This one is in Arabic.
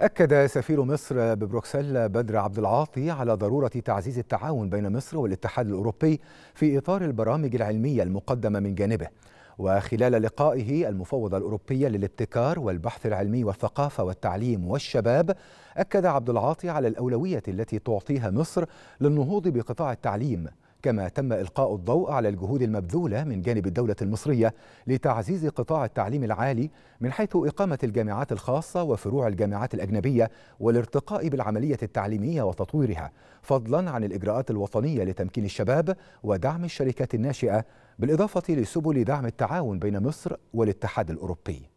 أكد سفير مصر ببروكسل بدر عبد العاطي على ضرورة تعزيز التعاون بين مصر والاتحاد الأوروبي في إطار البرامج العلمية المقدمة من جانبه وخلال لقائه المفوضة الأوروبية للابتكار والبحث العلمي والثقافة والتعليم والشباب أكد عبد العاطي على الأولوية التي تعطيها مصر للنهوض بقطاع التعليم كما تم إلقاء الضوء على الجهود المبذولة من جانب الدولة المصرية لتعزيز قطاع التعليم العالي من حيث إقامة الجامعات الخاصة وفروع الجامعات الأجنبية والارتقاء بالعملية التعليمية وتطويرها فضلا عن الإجراءات الوطنية لتمكين الشباب ودعم الشركات الناشئة بالإضافة لسبل دعم التعاون بين مصر والاتحاد الأوروبي